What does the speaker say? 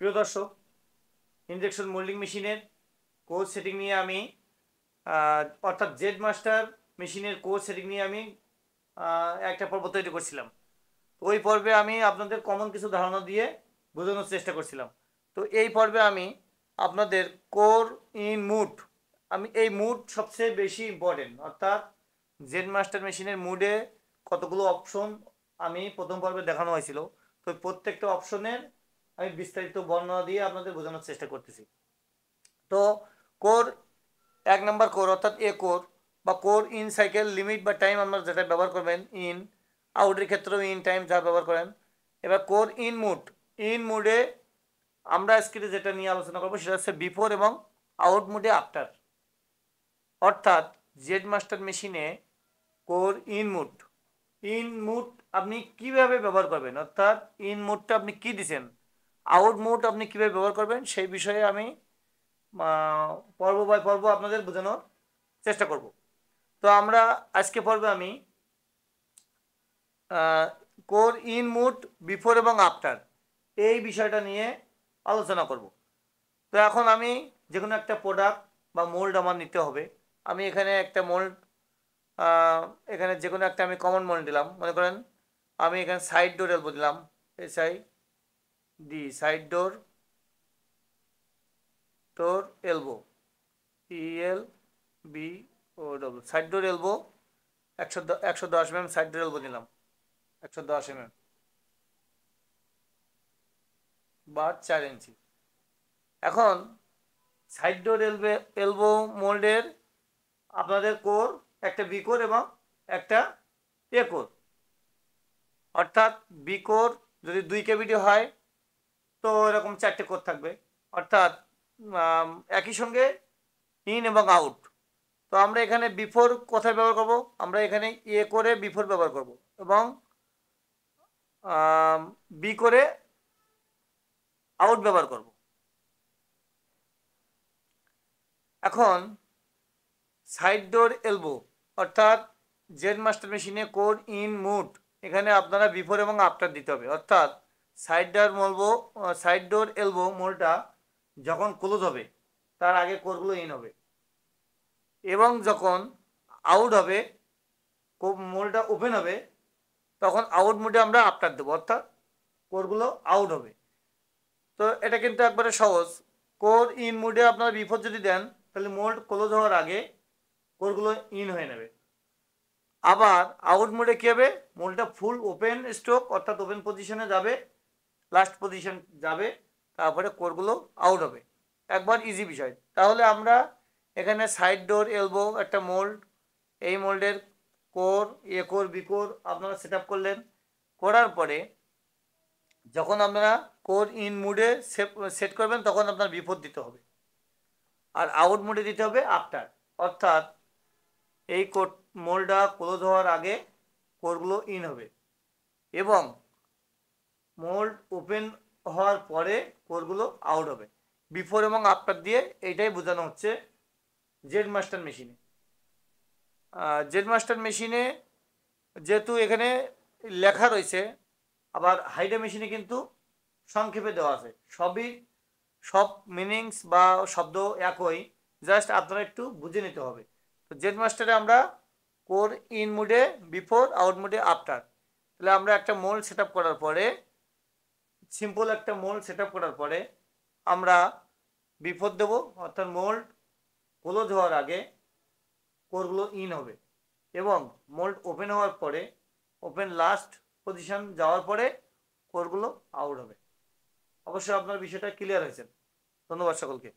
প্রিয় দর্শক injection moulding মেশিনের কোর্স সেটিং নিয়ে আমি অর্থাৎ জেড মাস্টার মেশিনের কোর্স সেটিং নিয়ে আমি একটা পর্ব তৈরি করছিলাম তো ওই পর্বে আমি আপনাদের কমন কিছু ধারণা দিয়ে বোঝানোর চেষ্টা করছিলাম তো এই পর্বে আমি আপনাদের কোর ইন মুড আমি এই মুড সবচেয়ে বেশি ইম্পর্টেন্ট অর্থাৎ জেড মাস্টার মেশিনের মুডে কতগুলো অপশন আমি প্রথম পর্বে দেখানো হয়েছিল তো প্রত্যেকটা অপশনের আমি বিস্তারিত বর্ণনা দিয়ে আপনাদের বোঝানোর চেষ্টা করতেছি তো কোর এক নম্বর কোর অর্থাৎ এ কোর বা কোর ইন সাইকেল লিমিট বা টাইম আপনারা যেটা ব্যবহার করবেন ইন আউটের ক্ষেত্রেও ইন টাইম যা ব্যবহার করেন এবার কোর ইন মুড ইন মুডে আমরা আজকে যেটা নিয়ে আলোচনা করবো সেটা হচ্ছে বিফোর এবং আউট মুডে আফটার অর্থাৎ জেড মাস্টার মেশিনে core in mode in mode আপনি কিভাবে ব্যবহার করবেন অর্থাৎ ইন মুডটা আপনি কি দিছেন আউট মোড আপনি কীভাবে ব্যবহার করবেন সেই বিষয়ে আমি পর্ব বাই পর্ব আপনাদের বোঝানোর চেষ্টা করব তো আমরা আজকে পর্বে আমি কোর ইন মুড বিফোর এবং আফটার এই বিষয়টা নিয়ে আলোচনা করব তো এখন আমি যে কোনো একটা প্রোডাক্ট বা মোল্ড আমার নিতে হবে আমি এখানে একটা মোল্ড এখানে যে কোনো একটা আমি কমন মোল্ড দিলাম মনে করেন আমি এখানে সাইড ডোর এলবো দিলাম এস the side door door elbow E L B O W side door elbow একশো একশো দশ এমএম সাইড ডোর এলবো নিলাম একশো দশ এম বা চার ইঞ্চি এখন সাইড ডোর এলবে এলবো মোল্ডের আপনাদের কোর একটা বি কোর এবং একটা এ কোর অর্থাৎ বি কোর যদি দুই কেবিটি হয় তো এরকম চারটে কোড থাকবে অর্থাৎ একই সঙ্গে ইন এবং আউট তো আমরা এখানে বিফোর কোথায় ব্যবহার করব আমরা এখানে এ করে বিফোর ব্যবহার করব এবং বি করে আউট ব্যবহার করব এখন সাইড ডোর এলবো অর্থাৎ জেড মাস্টার মেশিনে কোড ইন মুড এখানে আপনারা বিফোর এবং আফটার দিতে হবে অর্থাৎ side door elbow side door elbow মোলটা যখন ক্লোজ হবে তার আগে কোরগুলো ইন হবে এবং যখন আউট হবে মোলটা ওপেন হবে তখন আউট মোডে আমরা আপটার দেবো অর্থাৎ কোরগুলো আউট হবে তো এটা কিন্তু একবারে সহজ কোর ইন মোডে আপনারা বিফোর যদি দেন তাহলে মোল্ড ক্লোজ হওয়ার আগে কোরগুলো ইন হয়ে নেবে আবার আউট মোডে কী হবে মোলটা ফুল ওপেন স্ট্রোক অর্থাৎ ওপেন পজিশনে যাবে লাস্ট পজিশন যাবে তারপরে কোরগুলো আউট হবে একবার ইজি বিষয় তাহলে আমরা এখানে সাইড ডোর এলবো একটা মোল্ড এই মোল্ডের core A core B core আপনারা সেট করলেন করার পরে যখন আপনারা কোর ইন মুডে সেট করবেন তখন আপনার বিপদ দিতে হবে আর আউট মুডে দিতে হবে আফটার অর্থাৎ এই কোট মোল্ডটা ক্লোজ হওয়ার আগে কোরগুলো ইন হবে এবং মোল্ড ওপেন হওয়ার পরে কোরগুলো আউট হবে বিফোর এবং আফটার দিয়ে এইটাই বোঝানো হচ্ছে জেড মাস্টার মেশিনে জেড মাস্টার মেশিনে যেহেতু এখানে লেখা রয়েছে আবার হাইডা মেশিনে কিন্তু সংক্ষেপে দেওয়া আছে সবই সব মিনিংস বা শব্দ একই জাস্ট আপনারা একটু বুঝে নিতে হবে তো জেড মাস্টারে আমরা কোর ইন মুডে বিফোর আউট মুডে আফটার তাহলে আমরা একটা মোল সেট করার পরে সিম্পল একটা মোল্ড সেট করার পরে আমরা বিপদ দেব অর্থাৎ মোল্ড ক্লোজ হওয়ার আগে কোরগুলো ইন হবে এবং মোল্ড ওপেন হওয়ার পরে ওপেন লাস্ট পজিশন যাওয়ার পরে কোরগুলো আউট হবে অবশ্যই আপনার বিষয়টা ক্লিয়ার হয়েছে ধন্যবাদ সকলকে